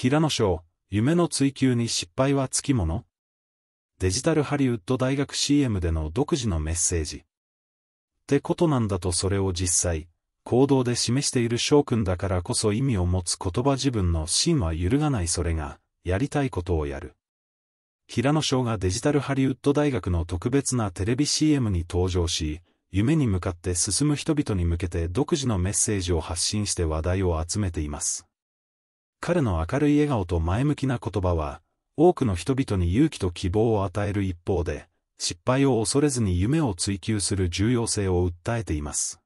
平野翔、夢の追求に失敗はつきものデジタルハリウッド大学 CM での独自のメッセージ。ってことなんだとそれを実際、行動で示している翔くんだからこそ意味を持つ言葉自分の芯は揺るがないそれが、やりたいことをやる。平野翔がデジタルハリウッド大学の特別なテレビ CM に登場し、夢に向かって進む人々に向けて独自のメッセージを発信して話題を集めています。彼の明るい笑顔と前向きな言葉は、多くの人々に勇気と希望を与える一方で、失敗を恐れずに夢を追求する重要性を訴えています。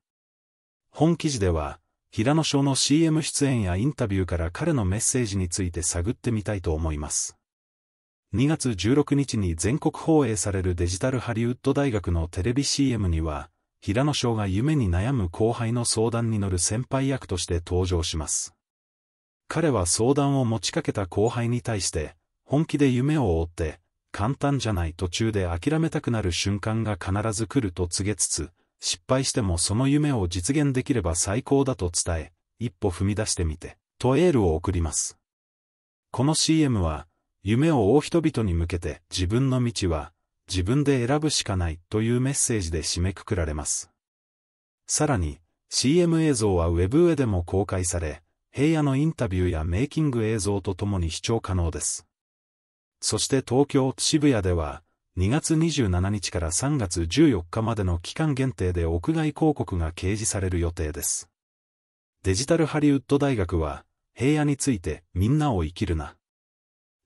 本記事では、平野翔の CM 出演やインタビューから彼のメッセージについて探ってみたいと思います。2月16日に全国放映されるデジタルハリウッド大学のテレビ CM には、平野翔が夢に悩む後輩の相談に乗る先輩役として登場します。彼は相談を持ちかけた後輩に対して、本気で夢を追って、簡単じゃない途中で諦めたくなる瞬間が必ず来ると告げつつ、失敗してもその夢を実現できれば最高だと伝え、一歩踏み出してみて、とエールを送ります。この CM は、夢を追う人々に向けて自分の道は、自分で選ぶしかないというメッセージで締めくくられます。さらに、CM 映像は Web 上でも公開され、平野のインタビューやメイキング映像とともに視聴可能です。そして東京渋谷では、2月27日から3月14日までの期間限定で屋外広告が掲示される予定です。デジタルハリウッド大学は、平野についてみんなを生きるな。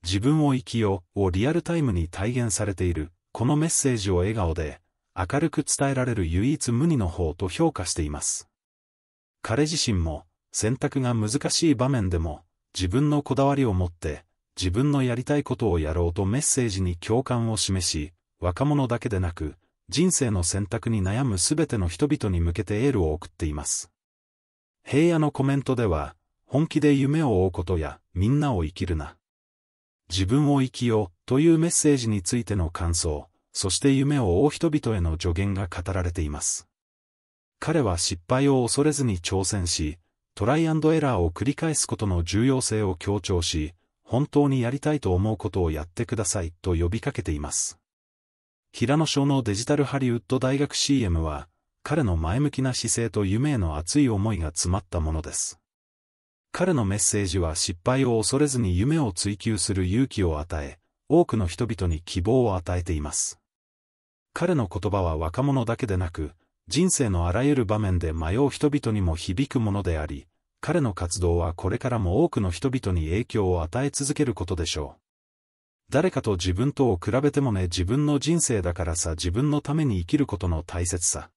自分を生きようをリアルタイムに体現されている、このメッセージを笑顔で、明るく伝えられる唯一無二の方と評価しています。彼自身も、選択が難しい場面でも、自分のこだわりを持って、自分のやりたいことをやろうとメッセージに共感を示し、若者だけでなく、人生の選択に悩むすべての人々に向けてエールを送っています。平野のコメントでは、本気で夢を追うことや、みんなを生きるな。自分を生きようというメッセージについての感想、そして夢を追う人々への助言が語られています。彼は失敗を恐れずに挑戦し、トライアンドエラーを繰り返すことの重要性を強調し、本当にやりたいと思うことをやってくださいと呼びかけています。平野翔のデジタルハリウッド大学 CM は、彼の前向きな姿勢と夢への熱い思いが詰まったものです。彼のメッセージは失敗を恐れずに夢を追求する勇気を与え、多くの人々に希望を与えています。彼の言葉は若者だけでなく、人生のあらゆる場面で迷う人々にも響くものであり、彼の活動はこれからも多くの人々に影響を与え続けることでしょう。誰かと自分とを比べてもね自分の人生だからさ自分のために生きることの大切さ。